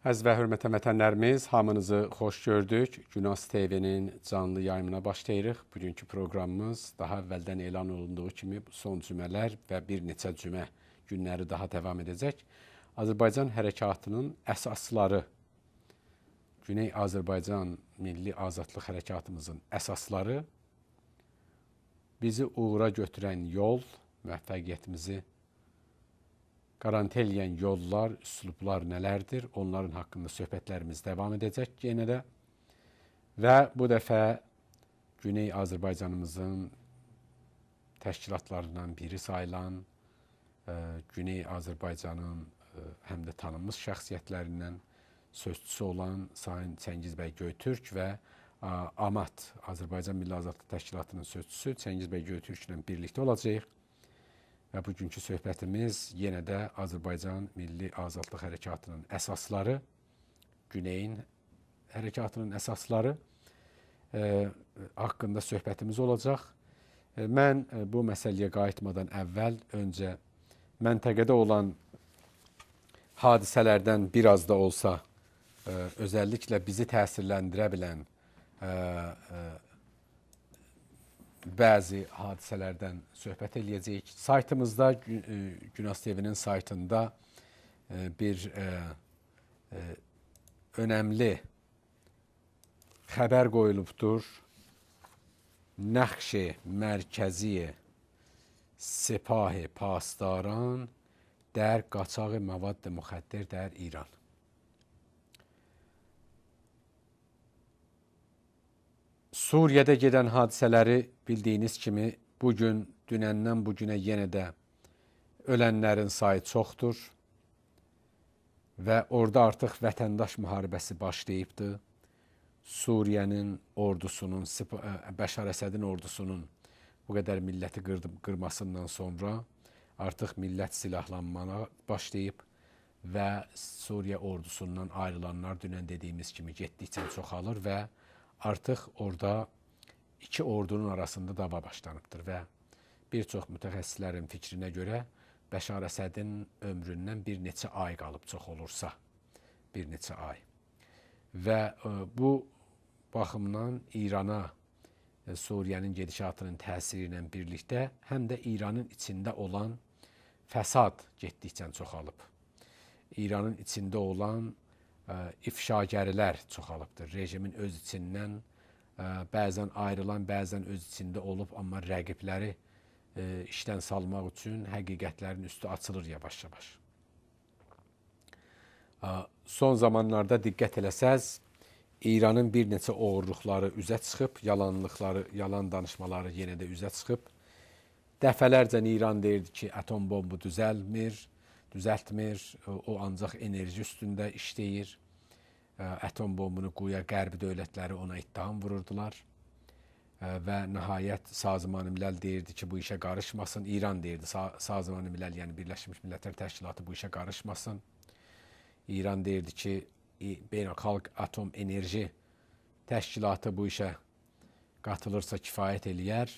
Əziz və hörmətə vətənlərimiz, hamınızı xoş gördük. Günas TV-nin canlı yayımına başlayırıq. Bugünkü proqramımız daha əvvəldən elan olunduğu kimi son cümələr və bir neçə cümə günləri daha davam edəcək. Azərbaycan hərəkatının əsasları, Güney Azərbaycan Milli Azadlıq Hərəkatımızın əsasları, bizi uğura götürən yol, müvəffəqiyyətimizi Qarantə eləyən yollar, üslublar nələrdir? Onların haqqında söhbətlərimiz davam edəcək yenə də. Və bu dəfə Güney Azərbaycanımızın təşkilatlarından biri sayılan ə, e, Güney Azərbaycanın ə, e, həm də tanınmış şəxsiyyətlərindən sözçüsü olan Sayın Çəngiz bəy Göytürk və ə, e, AMAT Azərbaycan Milli Azadlıq Təşkilatının sözçüsü Çəngiz bəy Göytürk ilə birlikdə olacağıq. Və bugünkü söhbətimiz yenə də Azərbaycan Milli Azadlıq Hərəkatının əsasları, Güneyin hərəkatının əsasları e, haqqında söhbətimiz olacaq. E, mən e, bu məsələyə qayıtmadan əvvəl öncə məntəqədə olan hadisələrdən bir az da olsa, e, özəlliklə bizi təsirləndirə bilən e, e, bəzi hadisələrdən söhbət eləyəcəyik. Saytımızda e, Günas TV-nin saytında e, bir e, önəmli xəbər qoyulubdur. Nəxşi mərkəzi sipahi pasdaran dər qaçağı məvadd müxəddir dər İran. Suriyədə gedən hadisələri bildiyiniz kimi bu gün dünəndən bu günə yenə də ölənlərin sayı çoxdur və orada artıq vətəndaş müharibəsi başlayıbdı. Suriyənin ordusunun, Bəşar Əsədin ordusunun bu qədər milləti qırmasından sonra artıq millət silahlanmana başlayıb və Suriyə ordusundan ayrılanlar dünən dediyimiz kimi getdikcə çoxalır və artıq orada iki ordunun arasında dava başlanıbdır və bir çox mütəxəssislərin fikrinə görə Bəşar Əsədin ömründən bir neçə ay qalıb çox olursa, bir neçə ay. Və e, bu baxımdan İrana e, Suriyenin gedişatının təsiri ilə birlikdə həm də İranın içində olan fəsad getdikcə çoxalıb. İranın içində olan ifşagərlər çoxalıbdır. Rejimin öz içindən bəzən ayrılan, bəzən öz içində olub, amma rəqibləri işdən salmaq üçün həqiqətlərin üstü açılır yavaş-yavaş. Son zamanlarda diqqət eləsəz, İranın bir neçə oğurluqları üzə çıxıb, yalanlıqları, yalan danışmaları yenə də üzə çıxıb. Dəfələrcə İran deyirdi ki, atom bombu düzəlmir, düzəltmir. O ancaq enerji üstündə işləyir. Atom bombunu quya qərbi dövlətləri ona ittiham vururdular. Və nəhayət Sazman-ı Milal deyirdi ki, bu işə qarışmasın. İran deyirdi, Sazman-ı Milal, yəni Birləşmiş Millətlər Təşkilatı bu işə qarışmasın. İran deyirdi ki, Beynəlxalq Atom Enerji Təşkilatı bu işə qatılırsa kifayət eləyər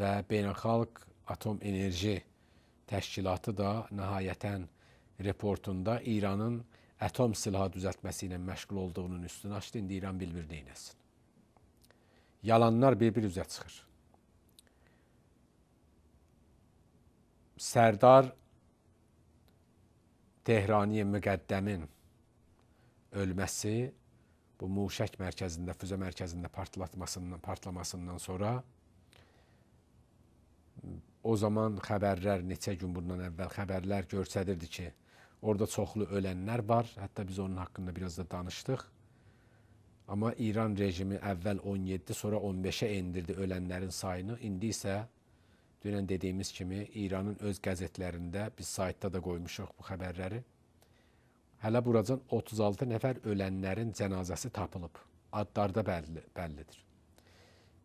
və Beynəlxalq Atom Enerji Təşkilatı Təşkilatı da nəhayətən reportunda İranın ətom silahı düzəltməsi ilə məşğul olduğunun üstünü açdı. İndi İran bilmir neynəsin. Yalanlar bir-bir üzə çıxır. Sərdar Tehraniyə müqəddəmin ölməsi bu Muşək mərkəzində, füzə mərkəzində partlatmasından, partlamasından sonra o zaman xəbərlər neçə gün bundan əvvəl xəbərlər göstərirdi ki, orada çoxlu ölənlər var. Hətta biz onun haqqında biraz da danışdıq. Amma İran rejimi əvvəl 17, sonra 15-ə endirdi ölənlərin sayını. İndi isə dünən dediyimiz kimi İranın öz qəzetlərində biz saytda da qoymuşuq bu xəbərləri. Hələ buracan 36 nəfər ölənlərin cənazəsi tapılıb. Adlarda bəlli, bəllidir.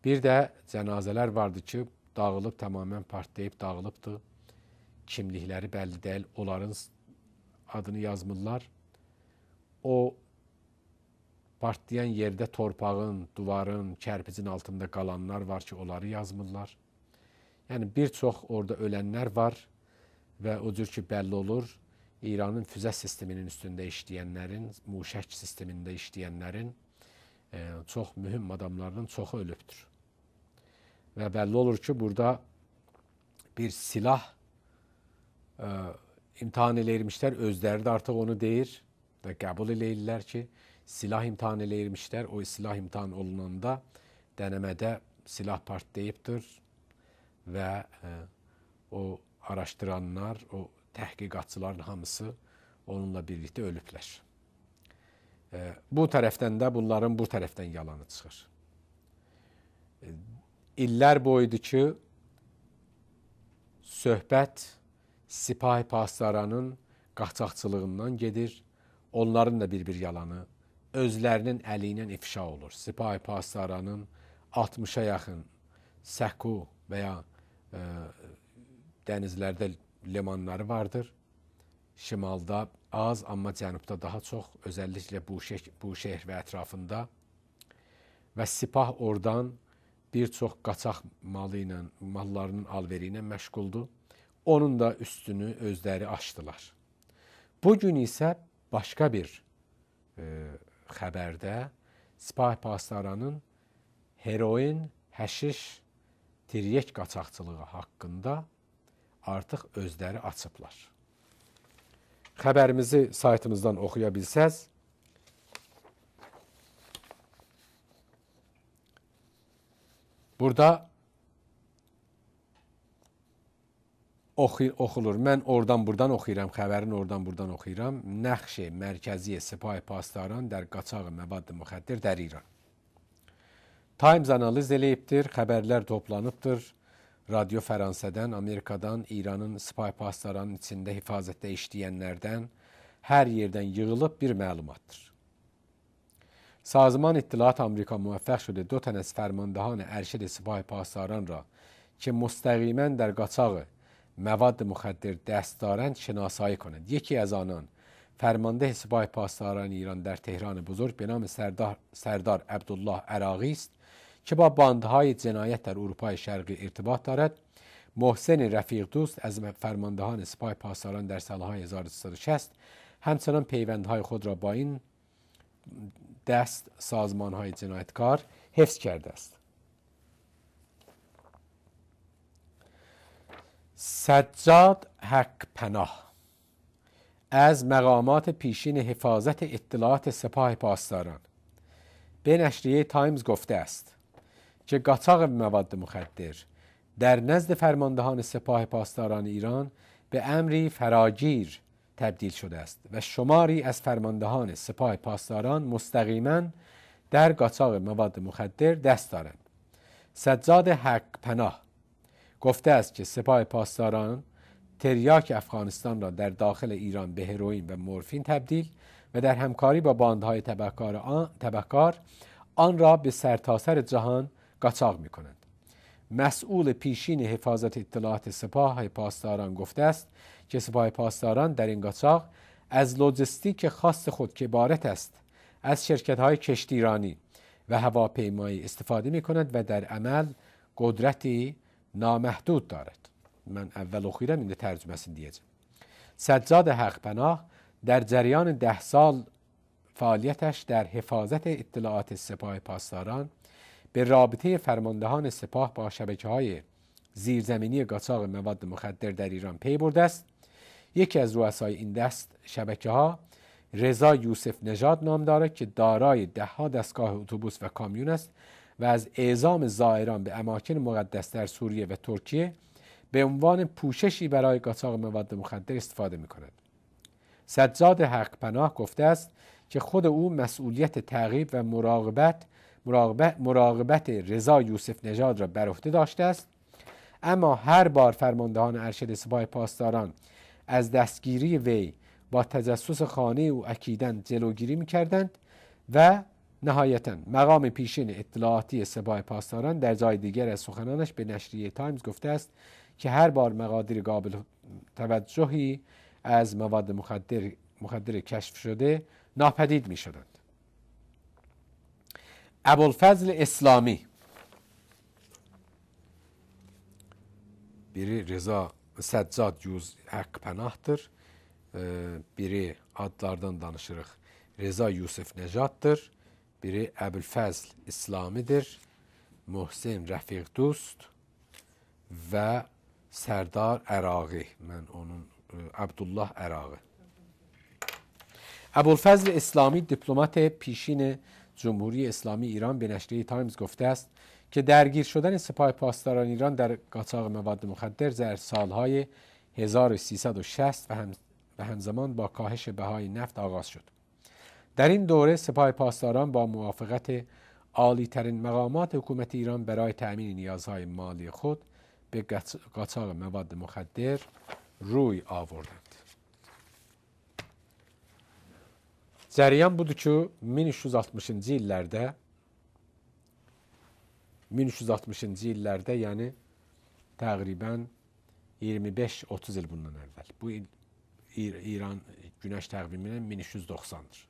Bir də cənazələr vardı ki, dağılıb, tamamilə partlayıb, dağılıbdır. Kimlikləri bəlli deyil, onların adını yazmırlar. O partlayan yerdə torpağın, divarın, kərpicin altında qalanlar var ki, onları yazmırlar. Yəni bir çox orada ölənlər var və o cür ki bəlli olur, İranın füzə sisteminin üstündə işləyənlərin, muşək sistemində işləyənlərin e, çox mühüm adamlarının çoxu ölübdür. Ve belli olur ki burada bir silah e, imtihan eləyirmişlər, özləri də artıq onu deyir ve kabul eləyirlər ki, silah imtihan eləyirmişlər. O silah imtihan olunanda dənəmədə silah part və ve e, o araştıranlar o təhqiqatçıların hamısı onunla birlikte ölüblər. E, bu tərəfdən də bunların bu tərəfdən yalanı çıxır. E, illər boyudu söhbət Sipahi Pastaranın qaçaqçılığından gedir. Onların da bir-bir yalanı özlərinin əli ilə ifşa olur. Sipahi Pastaranın 60-a yaxın Səku və ya e, dənizlərdə limanları vardır. Şimalda az, amma cənubda daha çox, özəlliklə Buşehr, Buşehr və ətrafında və Sipah oradan bir çox qaçaq malı ilə, mallarının alveri ilə məşğuldur. Onun da üstünü özləri açdılar. Bu gün isə başqa bir e, xəbərdə Sipahi Pastaranın heroin, həşiş, tiryək qaçaqçılığı haqqında artıq özləri açıblar. Xəbərimizi saytımızdan oxuya bilsəz, Burada oxu oxulur. Mən oradan burdan oxuyuram, xəbərin oradan burdan oxuyuram. Nəxşi Mərkəzi Sipahi Pasdaran dər qaçağı məvad müxəddir dər İran. Times analiz eləyibdir, xəbərlər toplanıbdır. Radyo Fransədən, Amerikadan, İranın Sipahi Pasdaranın içində hifazətdə işləyənlərdən hər yerdən yığılıb bir məlumatdır. سازمان اطلاعات آمریکا موفق شده دو تن از فرماندهان ارشد سپاه پاسداران را که مستقیما در قاچاق مواد مخدر دست دارند شناسایی کند یکی از آنان فرمانده سپاه پاسداران ایران در تهران بزرگ به نام سردار, سردار عبدالله عراقی است که با باندهای جنایت در اروپای شرقی ارتباط دارد محسن رفیق دوست از فرماندهان سپاه پاسداران در سالهای 1360 همچنان پیوندهای خود را با این دست سازمان های جنایتکار حفظ کرده است سجاد حق پناه از مقامات پیشین حفاظت اطلاعات سپاه پاسداران به نشریه تایمز گفته است که قاچاق مواد مخدر در نزد فرماندهان سپاه پاسداران ایران به امری فراگیر تبدیل شده است و شماری از فرماندهان سپاه پاسداران مستقیما در قاچاق مواد مخدر دست دارند سجاد حق پناه گفته است که سپاه پاسداران تریاک افغانستان را در داخل ایران به هروئین و مورفین تبدیل و در همکاری با باندهای تبهکار آن،, آن را به سرتاسر جهان قاچاق می کنند مسئول پیشین حفاظت اطلاعات سپاه پاسداران گفته است که سپاه پاسداران در این قاچاق از لوجستیک خاص خود که بارت است از شرکت های کشتیرانی و هواپیمایی استفاده می کند و در عمل قدرتی نامحدود دارد من اول اخیرم این ترجمه است دیگه سجاد حق پناه در جریان ده سال فعالیتش در حفاظت اطلاعات سپاه پاسداران به رابطه فرماندهان سپاه با شبکه های زیرزمینی گاتاق مواد مخدر در ایران پی برده است یکی از رؤسای این دست شبکه ها رضا یوسف نژاد نام دارد که دارای دهها دستگاه اتوبوس و کامیون است و از اعزام زائران به اماکن مقدس در سوریه و ترکیه به عنوان پوششی برای قاچاق مواد مخدر استفاده می کند. سجاد حق پناه گفته است که خود او مسئولیت تعقیب و مراقبت مراقبت رضا یوسف نژاد را بر عهده داشته است اما هر بار فرماندهان ارشد سپاه پاسداران از دستگیری وی با تجسس خانه او اکیدن جلوگیری میکردند و نهایتا مقام پیشین اطلاعاتی سپاه پاسداران در جای دیگر از سخنانش به نشریه تایمز گفته است که هر بار مقادیر قابل توجهی از مواد مخدر, مخدر کشف شده ناپدید می شدند. Ebu'l-Fezl İslami biri Rıza Səccad Yüz Haqq Pənahtır, biri adlardan danışırıq Rıza Yusuf Necaddır, biri Əbülfəzl İslamidir, Muhsin Rəfiq Dust və Sərdar Əraği, mən onun Əbdullah e, Əraği. Əbülfəzl İslami diplomate pişini جمهوری اسلامی ایران به نشریه تایمز گفته است که درگیر شدن سپاه پاسداران ایران در قاچاق مواد مخدر در سالهای 1360 و, همزمان با کاهش بهای نفت آغاز شد. در این دوره سپاه پاسداران با موافقت عالی ترین مقامات حکومت ایران برای تأمین نیازهای مالی خود به قاچاق مواد مخدر روی آوردند. Cərəyan budur ki, 1360-cı illərdə 1360-cı illərdə, yəni təqribən 25-30 il bundan əvvəl. Bu il İran günəş təqvimi ilə 1390-dır.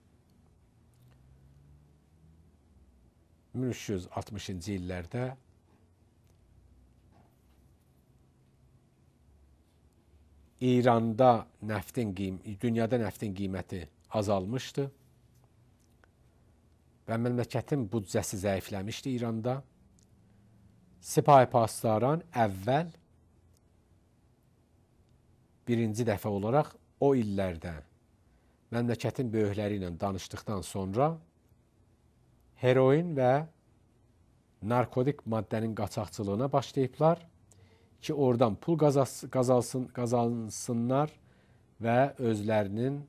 1360-cı illərdə İranda nəftin qiyməti, dünyada nəftin qiyməti azalmışdı və məmləkətin büdcəsi zəifləmişdi İranda. Sipahi Pasdaran əvvəl birinci dəfə olaraq o illərdə məmləkətin böyükləri ilə danışdıqdan sonra heroin və narkotik maddənin qaçaqçılığına başlayıblar ki, oradan pul qazansın, qazansınlar və özlərinin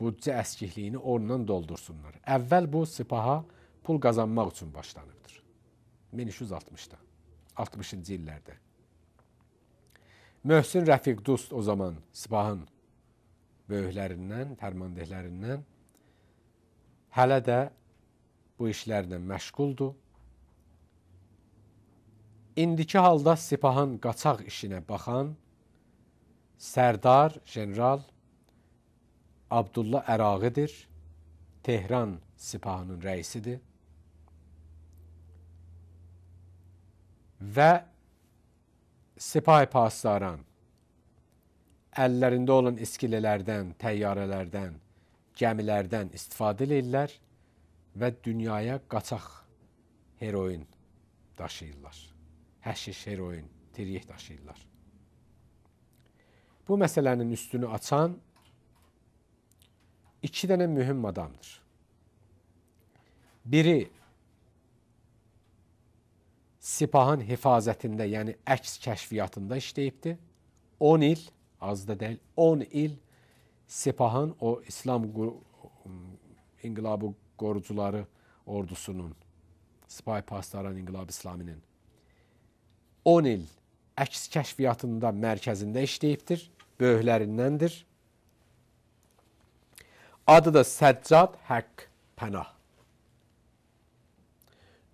büdcə əskikliyini ondan doldursunlar. Əvvəl bu sipaha pul qazanmaq üçün başlanıbdır. 1360-da, 60-cı illərdə. Möhsün Rəfiq Dust o zaman sipahın böyüklərindən, fərmandehlərindən hələ də bu işlərlə məşğuldur. İndiki halda sipahın qaçaq işinə baxan sərdar, general Abdullah Ərağıdır. Tehran sipahının rəisidir. Və Sipahi Pasdaran əllərində olan iskilələrdən, təyyarələrdən, gəmilərdən istifadə edirlər və dünyaya qaçaq heroin daşıyırlar. Həşiş heroin, tiryih daşıyırlar. Bu məsələnin üstünü açan iki dənə mühüm adamdır. Biri sipahın hifazətində, yəni əks kəşfiyyatında işləyibdi. 10 il, az da deyil, 10 il sipahın o İslam inqilabı qorucuları ordusunun Sipahi Pasdaran İnqilab İslaminin 10 il əks kəşfiyyatında mərkəzində işləyibdir, böyüklərindəndir. Adı da Səccad Həkk Pənah.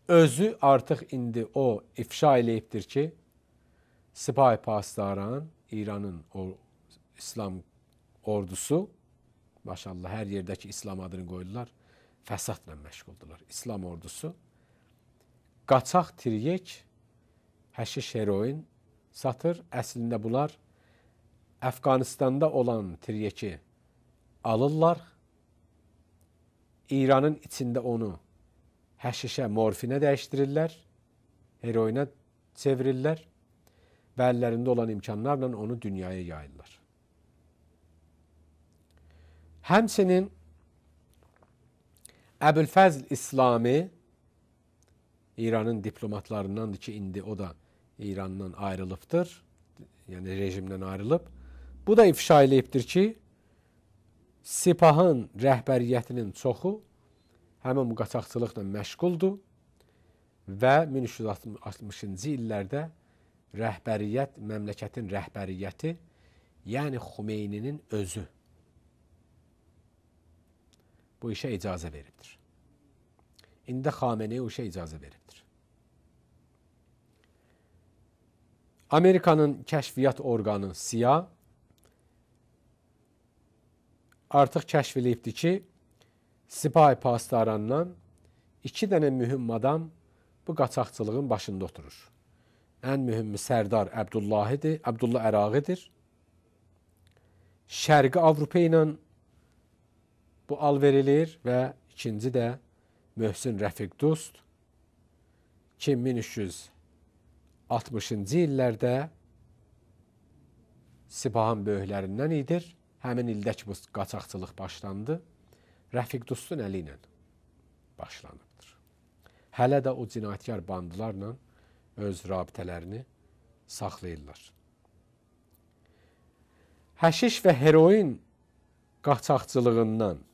Özü artıq indi o ifşa eləyibdir ki, Sipahi Pasdaran, İranın o İslam ordusu, maşallah hər yerdəki İslam adını qoydular, fəsadla məşğuldurlar. İslam ordusu qaçaq tiryek, həşiş heroin satır. Əslində bunlar Əfqanistanda olan tiryeki alırlar, İran'ın içinde onu həşişə, morfine değiştirirler, heroine çevirirler ve ellerinde olan imkanlarla onu dünyaya yayırlar. Həmçinin Fazl İslami İranın diplomatlarından ki, indi o da İrandan ayrılıbdır. yani rejimden ayrılıp. Bu da ifşa eləyibdir ki, Sipahın rəhbəriyyətinin çoxu həmin bu qaçaqçılıqla məşğuldur və 1360-cı illərdə rəhbəriyyət, məmləkətin rəhbəriyyəti, yəni Xumeyninin özü bu işə icazə veribdir. İndi Xameneyə o işə icazə veribdir. Amerikanın kəşfiyyat orqanı CIA artıq kəşf eləyibdi ki, Sipahi pastarandan iki dənə mühüm adam bu qaçaqçılığın başında oturur. Ən mühümü Sərdar Əbdullahidir, Əbdullah Ərağidir. Şərqi Avropa ilə bu al verilir və ikinci də Möhsün Rəfiq Dust ki 1360-cı illərdə Sibahın böyüklərindən idir Həmin ildək bu qaçaqçılıq başlandı. Rəfiq Dustun əli ilə başlanıbdır. Hələ də o cinayətkar bandlarla öz rabitələrini saxlayırlar. Həşiş və heroin qaçaqçılığından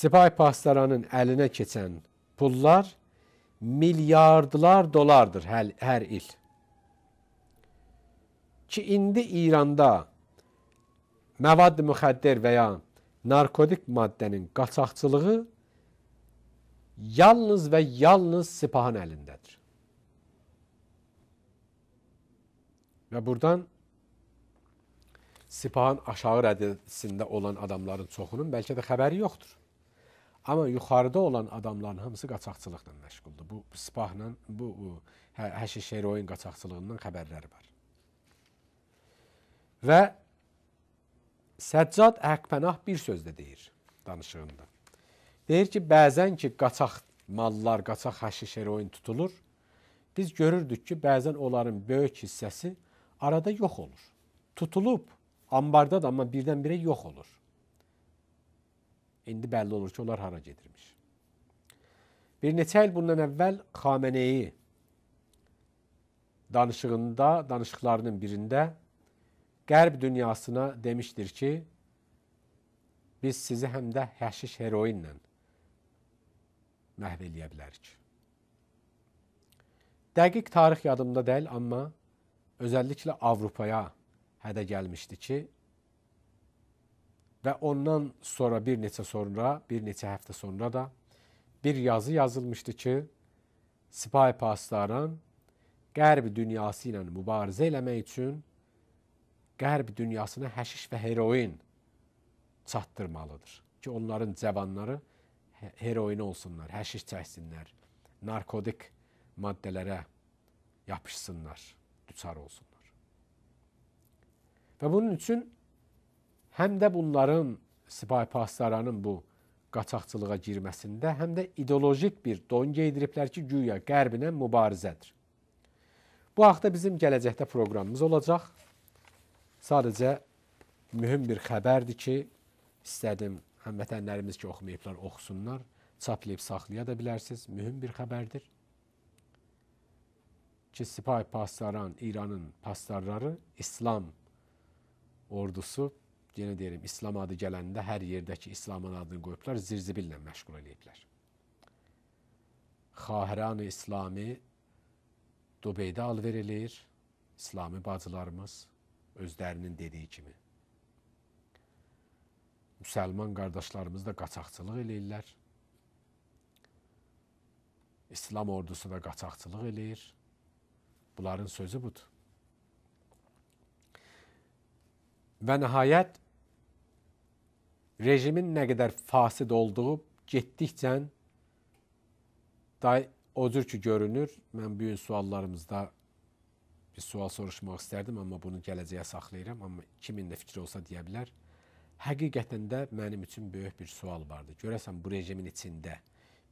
Sipay pastaranın əlinə keçən pullar milyardlar dollardır hər, hər il. Ki indi İranda məvad müxəddər və ya narkotik maddənin qaçaqçılığı yalnız və yalnız sipahın əlindədir. Və buradan sipahın aşağı rədisində olan adamların çoxunun bəlkə də xəbəri yoxdur. Amma yuxarıda olan adamların hamısı qaçaqçılıqla məşğuldur. Bu sipahla, bu, bu hə, həşiş heroin qaçaqçılığından xəbərləri var. Və Səccad Əqpənah bir sözdə deyir danışığında. Deyir ki, bəzən ki qaçaq mallar, qaçaq həşiş heroin tutulur. Biz görürdük ki, bəzən onların böyük hissəsi arada yox olur. Tutulub ambarda da amma birdən-birə yox olur. İndi bəlli olur ki, onlar hara gedirmiş. Bir neçə il bundan əvvəl Xameneyi danışığında, danışıqlarının birində Qərb dünyasına demişdir ki, biz sizi həm də həşiş heroinlə məhv eləyə bilərik. Dəqiq tarix yadımda deyil, amma özəlliklə Avropaya hədə gəlmişdi ki, və ondan sonra bir neçə sonra, bir neçə həftə sonra da bir yazı yazılmışdı ki, Sipahi Pasdaran Qərb dünyası ilə mübarizə eləmək üçün qərb dünyasına həşiş və heroin çatdırmalıdır ki, onların cavanları heroin olsunlar, həşiş çəksinlər, narkotik maddələrə yapışsınlar, düçar olsunlar. Və bunun üçün həm də bunların sipahi pasdaranın bu qaçaqçılığa girməsində həm də ideolojik bir don geydiriblər ki, güya qərbinə mübarizədir. Bu haqda bizim gələcəkdə proqramımız olacaq. Sadəcə mühüm bir xəbərdir ki, istədim həmvətənlərimiz ki, oxumayıblar, oxusunlar. Çaplayıb saxlaya da bilərsiniz. Mühüm bir xəbərdir ki, Sipahi Pasdaran İranın pasdarları İslam ordusu, yenə deyirəm, İslam adı gələndə hər yerdəki İslamın adını qoyublar, zirzibillə məşğul eləyiblər. Xahiran-ı İslami Dubeydə alver eləyir İslami bacılarımız özlərinin dediyi kimi. Müsəlman qardaşlarımız da qaçaqçılıq eləyirlər. İslam ordusu da qaçaqçılıq eləyir. Bunların sözü budur. Və nəhayət rejimin nə qədər fasid olduğu getdikcə daha o cür ki görünür. Mən bu gün suallarımızda bir e, sual soruşmaq istərdim, amma bunu gələcəyə saxlayıram, amma kimin də fikri olsa deyə bilər. Həqiqətən də mənim üçün böyük bir sual vardı. Görəsən bu rejimin içində,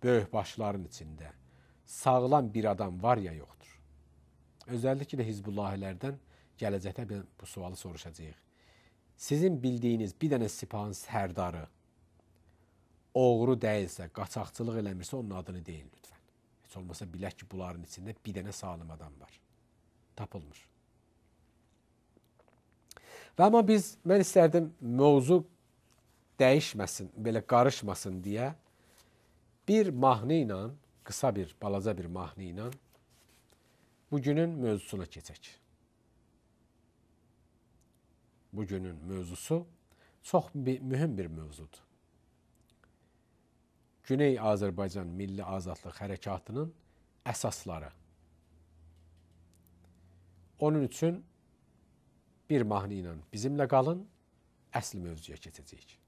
böyük başların içində sağlam bir adam var ya yoxdur? Özəlliklə Hizbullahilərdən gələcəkdə bu sualı soruşacağıq. Sizin bildiyiniz bir dənə sipahın sərdarı oğru deyilsə, qaçaqçılıq eləmirsə onun adını deyin lütfən. Heç olmasa bilək ki, bunların içində bir dənə sağlam adam var tapılmır. Və amma biz mən istərdim mövzu dəyişməsin, belə qarışmasın deyə bir mahnı ilə, qısa bir, balaca bir mahnı ilə bu günün mövzusuna keçək. Bu günün mövzusu çox bir, mühüm bir mövzudur. Güney Azərbaycan Milli Azadlıq Hərəkatının əsasları Onun üçün bir mahnı ilə bizimlə qalın, əsl mövzuya keçəcəyik.